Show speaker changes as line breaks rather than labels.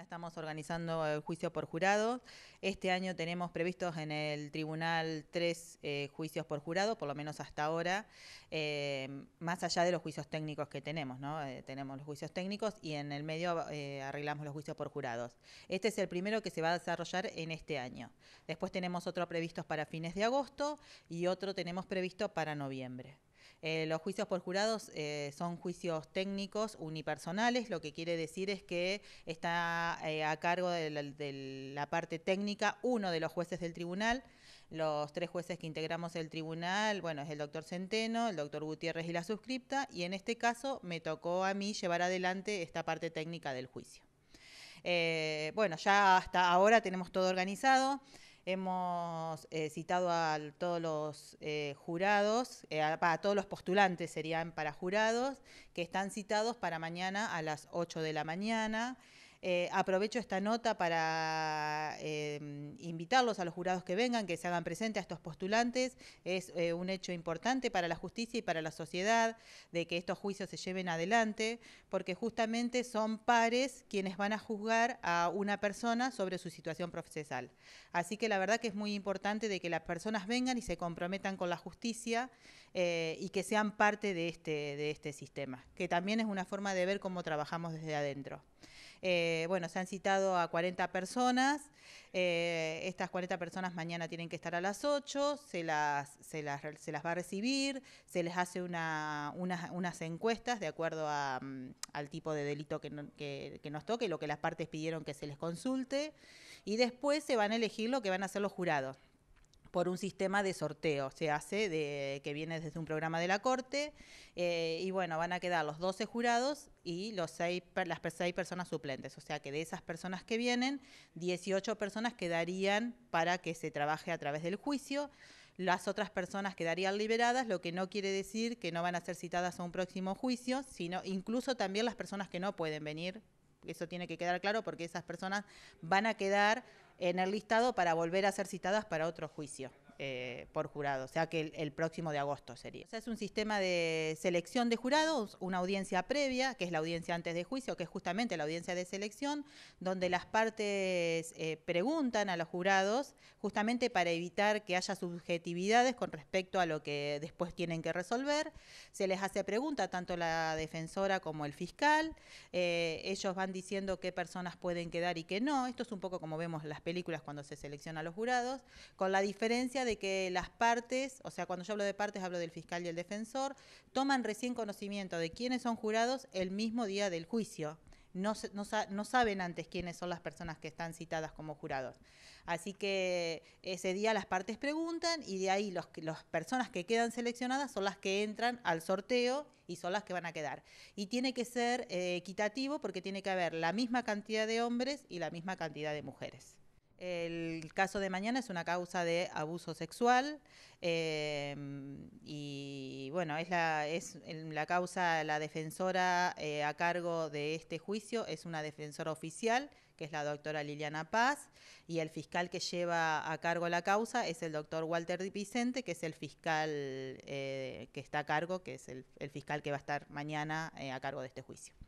estamos organizando el eh, juicio por jurado. Este año tenemos previstos en el tribunal tres eh, juicios por jurado, por lo menos hasta ahora, eh, más allá de los juicios técnicos que tenemos, ¿no? tenemos los juicios técnicos y en el medio arreglamos los juicios por jurados. Este es el primero que se va a desarrollar en este año. Después tenemos otro previsto para fines de agosto y otro tenemos previsto para noviembre. Eh, los juicios por jurados eh, son juicios técnicos unipersonales, lo que quiere decir es que está eh, a cargo de la, de la, parte técnica uno de los jueces del tribunal. Los tres jueces que integramos el tribunal, bueno, es el doctor Centeno, el doctor Gutiérrez y la suscripta, y en este caso me tocó a mí llevar adelante esta parte técnica del juicio. bueno, ya hasta ahora tenemos todo organizado. Hemos eh, citado a todos los eh, jurados, eh, a, todos los postulantes serían para jurados, que están citados para mañana a las 8 de la mañana. Eh, aprovecho esta nota para em, invitarlos a los jurados que vengan, que se hagan presentes a estos postulantes. Es eh, un hecho importante para la justicia y para la sociedad de que estos juicios se lleven adelante, porque justamente son pares quienes van a juzgar a una persona sobre su situación procesal. Así que la verdad que es muy importante de que las personas vengan y se comprometan con la justicia eh, y que sean parte de este, de este sistema, que también es una forma de ver cómo trabajamos desde adentro. Eh, bueno, se han citado a 40 personas. Eh, estas 40 personas mañana tienen que estar a las 8, se las, se las, va a recibir, se les hace unas encuestas de acuerdo mm, al tipo de delito que, nos toque, lo que las partes pidieron que se les consulte, y después se van a elegir lo que van a hacer los jurados por un sistema de sorteo. Se hace de, que viene desde un programa de la Corte eh, y bueno, van a quedar los 12 jurados y los seis, las seis personas suplentes. O sea que de esas personas que vienen, 18 personas quedarían para que se trabaje a través del juicio. Las otras personas quedarían liberadas, lo que no quiere decir que no van a ser citadas a un próximo juicio, sino incluso también las personas que no pueden venir. Eso tiene que quedar claro porque esas personas van a quedar en el listado para volver a ser citadas para otro juicio. Eh, por jurado, o sea que el, próximo de agosto sería. es un sistema de selección de jurados, una audiencia previa, que es la audiencia antes de juicio, que es justamente la audiencia de selección, donde las partes eh, preguntan a los jurados justamente para evitar que haya subjetividades con respecto a lo que después tienen que resolver. Se les hace pregunta tanto la defensora como el fiscal, eh, ellos van diciendo qué personas pueden quedar y qué no, esto es un poco como vemos en las películas cuando se selecciona a los jurados, con la diferencia de que las partes, o sea, cuando yo hablo de partes hablo del fiscal y el defensor, toman recién conocimiento de quiénes son jurados el mismo día del juicio. No, saben antes quiénes son las personas que están citadas como jurados. Así que ese día las partes preguntan y de ahí las personas que quedan seleccionadas son las que entran al sorteo y son las que van a quedar. Y tiene que ser eh, equitativo porque tiene que haber la misma cantidad de hombres y la misma cantidad de mujeres. El caso de mañana es una causa de abuso sexual em, y bueno, es la, causa, la defensora eh, a cargo de este juicio es una defensora oficial que es la doctora Liliana Paz, y el fiscal que lleva a cargo la causa es el doctor Walter Vicente, que es el fiscal eh, que está a cargo, que es el, fiscal que va a estar mañana eh, a cargo de este juicio.